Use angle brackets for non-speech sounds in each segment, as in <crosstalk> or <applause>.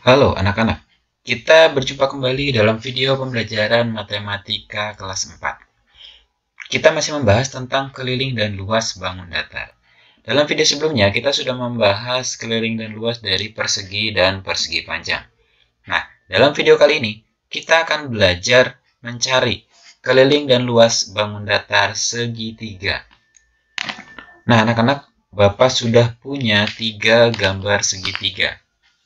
Halo anak-anak, kita berjumpa kembali dalam video pembelajaran matematika kelas 4. Kita masih membahas tentang keliling dan luas bangun datar. Dalam video sebelumnya, kita sudah membahas keliling dan luas dari persegi dan persegi panjang. Nah, dalam video kali ini, kita akan belajar mencari keliling dan luas bangun datar segitiga. Nah, anak-anak, Bapak sudah punya tiga gambar segitiga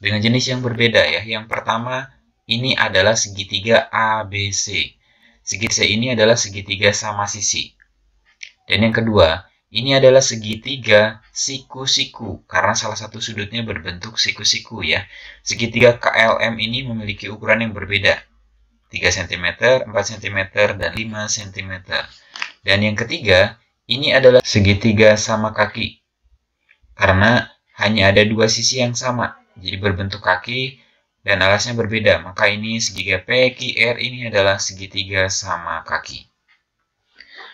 dengan jenis yang berbeda ya. Yang pertama ini adalah segitiga ABC. Segitiga ini adalah segitiga sama sisi. Dan yang kedua, ini adalah segitiga siku-siku karena salah satu sudutnya berbentuk siku-siku ya. Segitiga KLM ini memiliki ukuran yang berbeda. 3 cm, 4 cm, dan 5 cm. Dan yang ketiga, ini adalah segitiga sama kaki. Karena hanya ada dua sisi yang sama, jadi berbentuk kaki dan alasnya berbeda, maka ini segitiga PQR ini adalah segitiga sama kaki.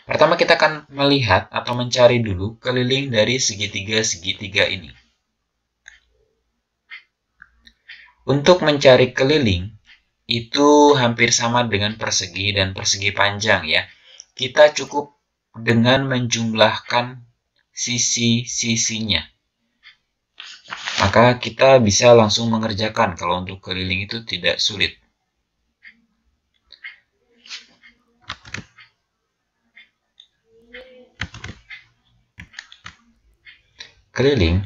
Pertama kita akan melihat atau mencari dulu keliling dari segitiga-segitiga ini. Untuk mencari keliling, itu hampir sama dengan persegi dan persegi panjang ya. Kita cukup dengan menjumlahkan sisi-sisinya maka kita bisa langsung mengerjakan kalau untuk keliling itu tidak sulit. Keliling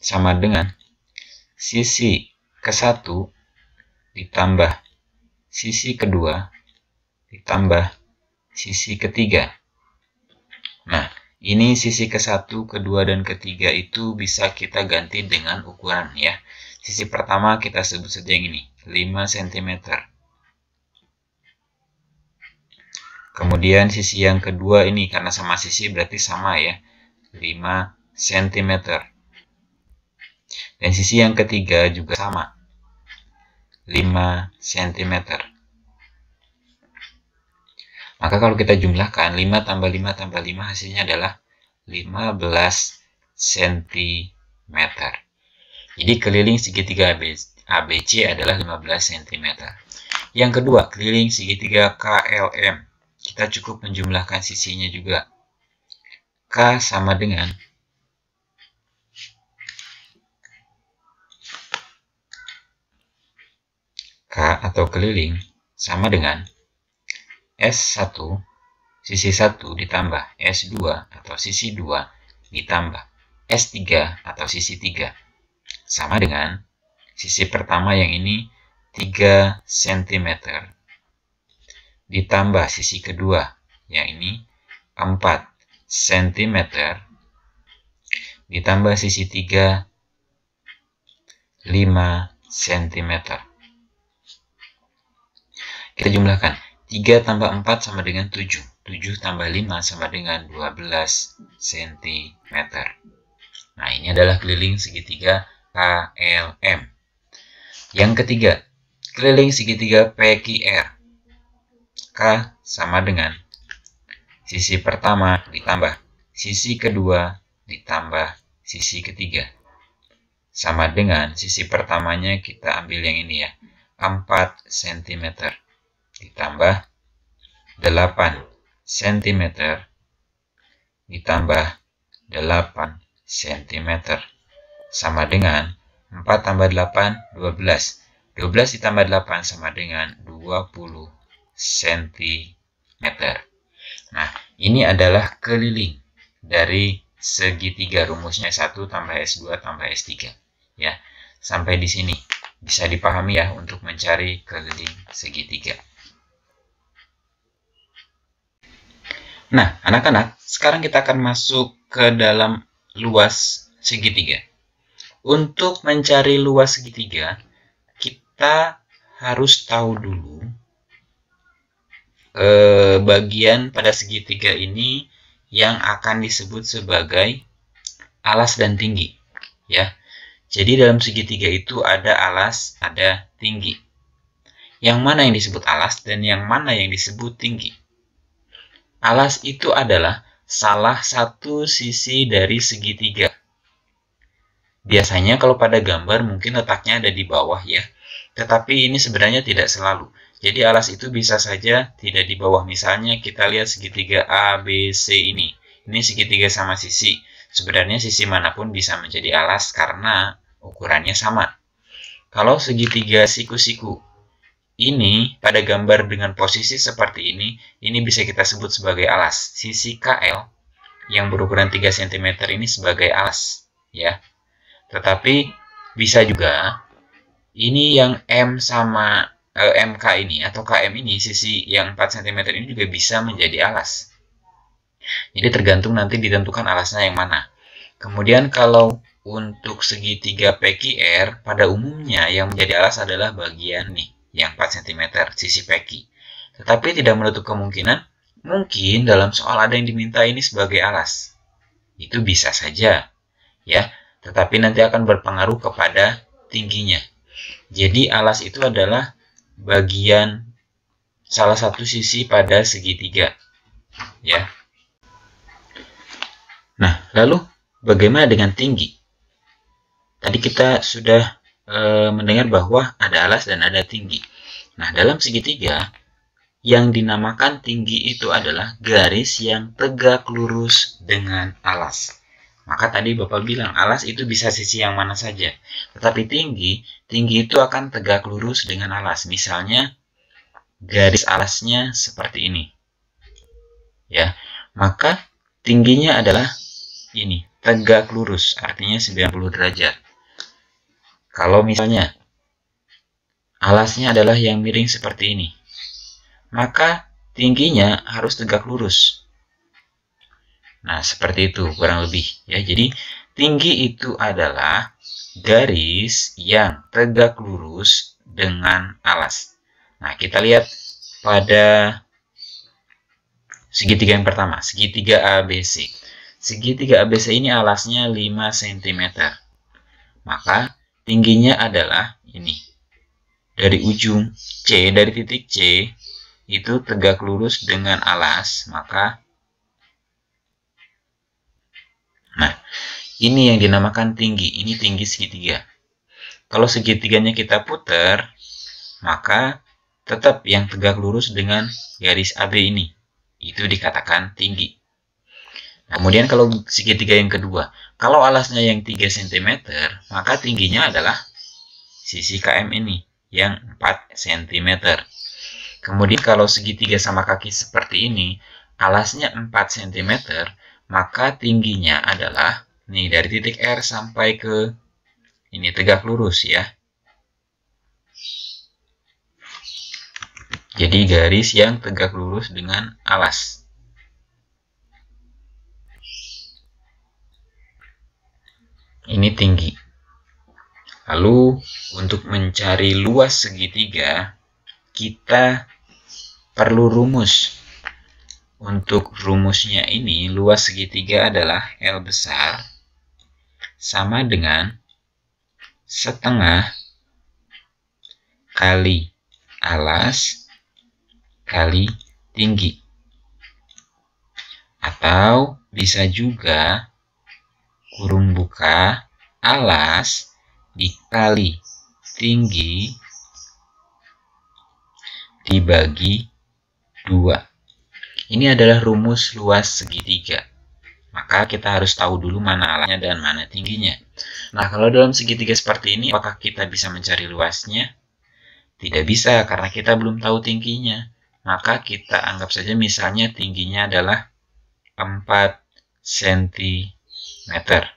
sama dengan sisi ke satu ditambah sisi kedua ditambah sisi ketiga. Nah, ini sisi ke-1, ke-2, dan ke-3 itu bisa kita ganti dengan ukuran ya. Sisi pertama kita sebut saja yang ini, 5 cm. Kemudian sisi yang kedua ini, karena sama sisi berarti sama ya, 5 cm. Dan sisi yang ketiga juga sama, 5 cm. Maka kalau kita jumlahkan 5 tambah 5 tambah 5 hasilnya adalah 15 cm. Jadi keliling segitiga ABC adalah 15 cm. Yang kedua, keliling segitiga KLM. Kita cukup menjumlahkan sisinya juga. K sama dengan K atau keliling sama dengan S1 sisi 1 ditambah S2 atau sisi 2 ditambah S3 atau sisi 3. Sama dengan sisi pertama yang ini 3 cm ditambah sisi kedua yang ini 4 cm ditambah sisi 3 5 cm. Kita jumlahkan 3 tambah 4 sama dengan 7. 7 tambah 5 sama dengan 12 cm. Nah, ini adalah keliling segitiga KLM. Yang ketiga, keliling segitiga PQR. K sama dengan sisi pertama ditambah sisi kedua ditambah sisi ketiga. Sama dengan sisi pertamanya kita ambil yang ini ya, 4 cm ditambah 8 cm ditambah 8 cm sama dengan 4 tambah 8 12 12 ditambah 8 sama dengan 20 cm nah ini adalah keliling dari segitiga rumusnya 1 tambah S2 tambah S3 ya sampai di sini bisa dipahami ya untuk mencari keliling segitiga Nah, anak-anak, sekarang kita akan masuk ke dalam luas segitiga. Untuk mencari luas segitiga, kita harus tahu dulu eh, bagian pada segitiga ini yang akan disebut sebagai alas dan tinggi. ya. Jadi dalam segitiga itu ada alas, ada tinggi. Yang mana yang disebut alas dan yang mana yang disebut tinggi? Alas itu adalah salah satu sisi dari segitiga. Biasanya kalau pada gambar mungkin letaknya ada di bawah ya. Tetapi ini sebenarnya tidak selalu. Jadi alas itu bisa saja tidak di bawah. Misalnya kita lihat segitiga ABC ini. Ini segitiga sama sisi. Sebenarnya sisi manapun bisa menjadi alas karena ukurannya sama. Kalau segitiga siku-siku, ini pada gambar dengan posisi seperti ini, ini bisa kita sebut sebagai alas. Sisi KL yang berukuran 3 cm ini sebagai alas, ya. Tetapi bisa juga ini yang M sama eh, MK ini atau KM ini sisi yang 4 cm ini juga bisa menjadi alas. Jadi tergantung nanti ditentukan alasnya yang mana. Kemudian kalau untuk segitiga PQR pada umumnya yang menjadi alas adalah bagian nih yang 4 cm sisi peki. Tetapi tidak menutup kemungkinan, mungkin dalam soal ada yang diminta ini sebagai alas. Itu bisa saja, ya, tetapi nanti akan berpengaruh kepada tingginya. Jadi alas itu adalah bagian salah satu sisi pada segitiga, ya. Nah, lalu bagaimana dengan tinggi? Tadi kita sudah e, mendengar bahwa ada alas dan ada tinggi. Nah, dalam segitiga yang dinamakan tinggi itu adalah garis yang tegak lurus dengan alas. Maka tadi Bapak bilang alas itu bisa sisi yang mana saja. Tetapi tinggi, tinggi itu akan tegak lurus dengan alas. Misalnya garis alasnya seperti ini. Ya, maka tingginya adalah ini, tegak lurus, artinya 90 derajat. Kalau misalnya alasnya adalah yang miring seperti ini, maka tingginya harus tegak lurus. Nah, seperti itu kurang lebih ya. Jadi, tinggi itu adalah garis yang tegak lurus dengan alas. Nah, kita lihat pada segitiga yang pertama, segitiga ABC. Segitiga ABC ini alasnya 5 cm. Maka tingginya adalah ini. Dari ujung C, dari titik C, itu tegak lurus dengan alas, maka Nah, ini yang dinamakan tinggi. Ini tinggi segitiga. Kalau segitiganya kita putar, maka tetap yang tegak lurus dengan garis AB ini. Itu dikatakan tinggi. Kemudian kalau segitiga yang kedua, kalau alasnya yang 3 cm, maka tingginya adalah sisi KM ini yang 4 cm. Kemudian kalau segitiga sama kaki seperti ini, alasnya 4 cm, maka tingginya adalah nih dari titik R sampai ke ini tegak lurus ya. Jadi garis yang tegak lurus dengan alas. ini tinggi. Lalu untuk mencari luas segitiga, kita perlu rumus. Untuk rumusnya ini, luas segitiga adalah L besar sama dengan setengah kali alas kali tinggi. Atau bisa juga kurung buka alas dikali tinggi dibagi dua. Ini adalah rumus luas segitiga. Maka kita harus tahu dulu mana alasnya dan mana tingginya. Nah, kalau dalam segitiga seperti ini, apakah kita bisa mencari luasnya? Tidak bisa, karena kita belum tahu tingginya. Maka kita anggap saja misalnya tingginya adalah 4 cm meter.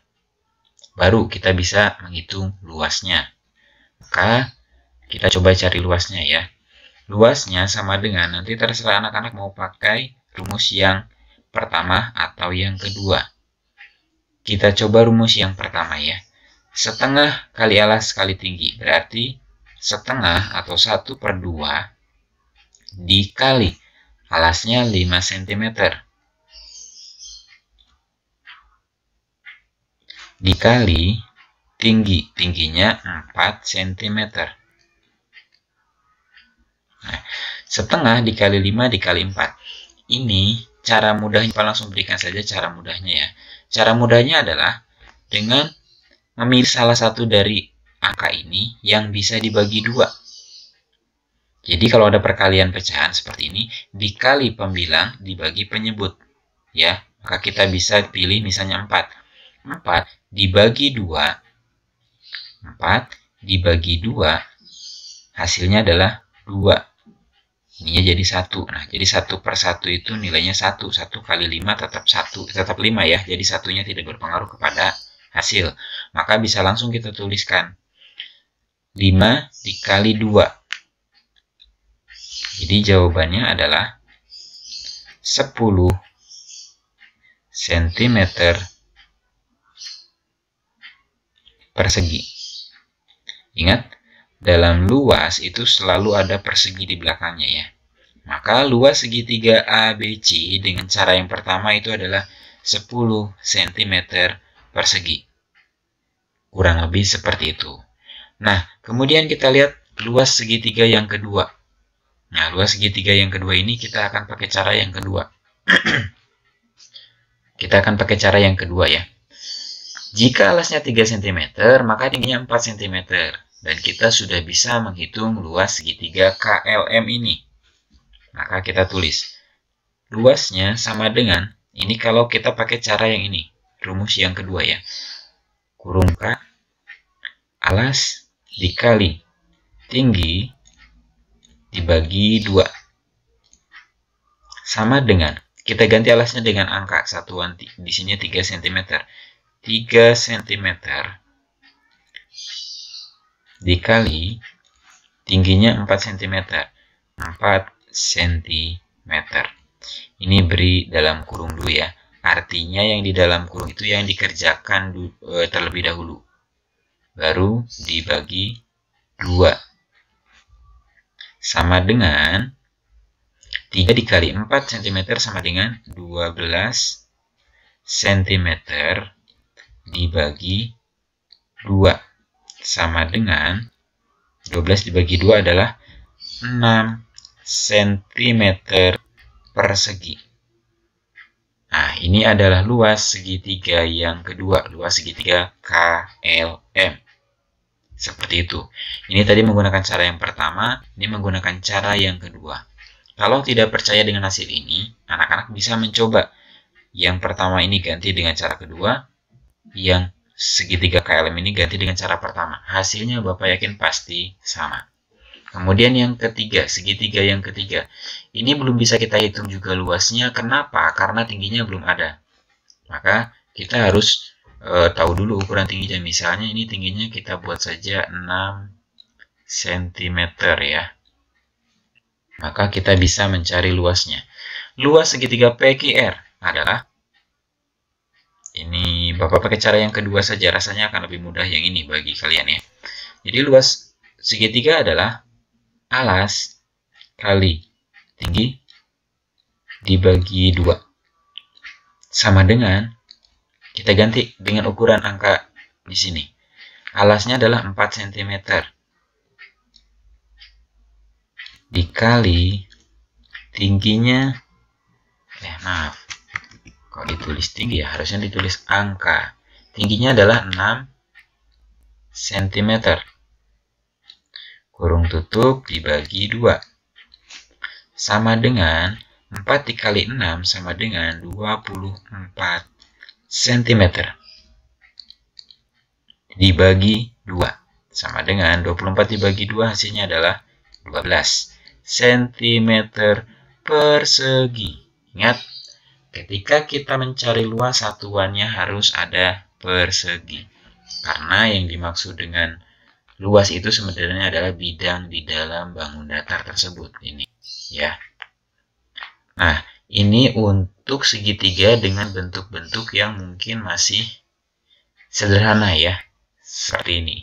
Baru kita bisa menghitung luasnya. Maka kita coba cari luasnya ya. Luasnya sama dengan nanti terserah anak-anak mau pakai rumus yang pertama atau yang kedua. Kita coba rumus yang pertama ya. Setengah kali alas kali tinggi berarti setengah atau 1 per 2 dikali alasnya 5 cm dikali tinggi, tingginya 4 cm. Nah, setengah dikali 5 dikali 4. Ini cara mudahnya, Pak langsung berikan saja cara mudahnya ya. Cara mudahnya adalah dengan memilih salah satu dari angka ini yang bisa dibagi dua. Jadi kalau ada perkalian pecahan seperti ini, dikali pembilang dibagi penyebut. ya Maka kita bisa pilih misalnya 4. 4 dibagi 2. 4 dibagi 2 hasilnya adalah 2. Ini ya jadi 1. Nah, jadi 1 per 1 itu nilainya 1. 1 kali 5 tetap 1, tetap 5 ya. Jadi satunya tidak berpengaruh kepada hasil. Maka bisa langsung kita tuliskan 5 dikali 2. Jadi jawabannya adalah 10 cm persegi. Ingat, dalam luas itu selalu ada persegi di belakangnya ya. Maka luas segitiga ABC dengan cara yang pertama itu adalah 10 cm persegi. Kurang lebih seperti itu. Nah, kemudian kita lihat luas segitiga yang kedua. Nah, luas segitiga yang kedua ini kita akan pakai cara yang kedua. <clears throat> kita akan pakai cara yang kedua ya. Jika alasnya 3 cm, maka tingginya 4 cm. Dan kita sudah bisa menghitung luas segitiga KLM ini. Maka kita tulis. Luasnya sama dengan, ini kalau kita pakai cara yang ini. Rumus yang kedua ya. Kurung K alas dikali tinggi dibagi 2. Sama dengan, kita ganti alasnya dengan angka satuan di sini 3 cm. 3 cm dikali tingginya 4 cm 4 cm ini beri dalam kurung dulu ya artinya yang di dalam kurung itu yang dikerjakan e, terlebih dahulu baru dibagi 2. sama dengan 3 dikali 4 cm sama dengan 12 cm dibagi 2 sama dengan 12 dibagi 2 adalah 6 cm persegi. Nah, ini adalah luas segitiga yang kedua, luas segitiga KLM. Seperti itu. Ini tadi menggunakan cara yang pertama, ini menggunakan cara yang kedua. Kalau tidak percaya dengan hasil ini, anak-anak bisa mencoba. Yang pertama ini ganti dengan cara kedua, yang segitiga KLM ini ganti dengan cara pertama. Hasilnya Bapak yakin pasti sama. Kemudian yang ketiga, segitiga yang ketiga. Ini belum bisa kita hitung juga luasnya. Kenapa? Karena tingginya belum ada. Maka kita harus e, tahu dulu ukuran tingginya. Misalnya ini tingginya kita buat saja 6 cm ya. Maka kita bisa mencari luasnya. Luas segitiga PQR adalah ini Bapak pakai cara yang kedua saja rasanya akan lebih mudah yang ini bagi kalian ya. Jadi luas segitiga adalah alas kali tinggi dibagi dua sama dengan kita ganti dengan ukuran angka di sini. Alasnya adalah 4 cm dikali tingginya eh maaf kalau ditulis tinggi ya harusnya ditulis angka tingginya adalah 6 cm kurung tutup dibagi 2 sama dengan 4 dikali 6 sama dengan 24 cm dibagi 2 sama dengan 24 dibagi 2 hasilnya adalah 12 cm persegi ingat Ketika kita mencari luas satuannya harus ada persegi. Karena yang dimaksud dengan luas itu sebenarnya adalah bidang di dalam bangun datar tersebut ini, ya. Nah, ini untuk segitiga dengan bentuk-bentuk yang mungkin masih sederhana ya, seperti ini.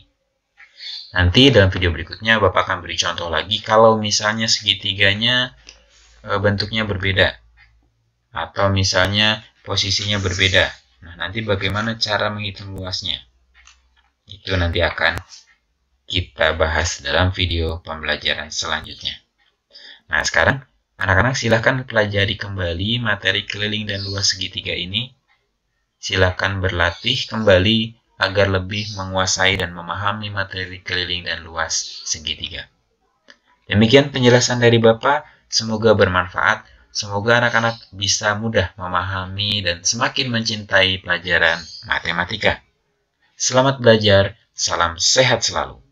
Nanti dalam video berikutnya Bapak akan beri contoh lagi kalau misalnya segitiganya eh, bentuknya berbeda atau misalnya posisinya berbeda. Nah, nanti bagaimana cara menghitung luasnya? Itu nanti akan kita bahas dalam video pembelajaran selanjutnya. Nah, sekarang anak-anak silahkan pelajari kembali materi keliling dan luas segitiga ini. Silahkan berlatih kembali agar lebih menguasai dan memahami materi keliling dan luas segitiga. Demikian penjelasan dari Bapak, semoga bermanfaat. Semoga anak-anak bisa mudah memahami dan semakin mencintai pelajaran matematika. Selamat belajar, salam sehat selalu.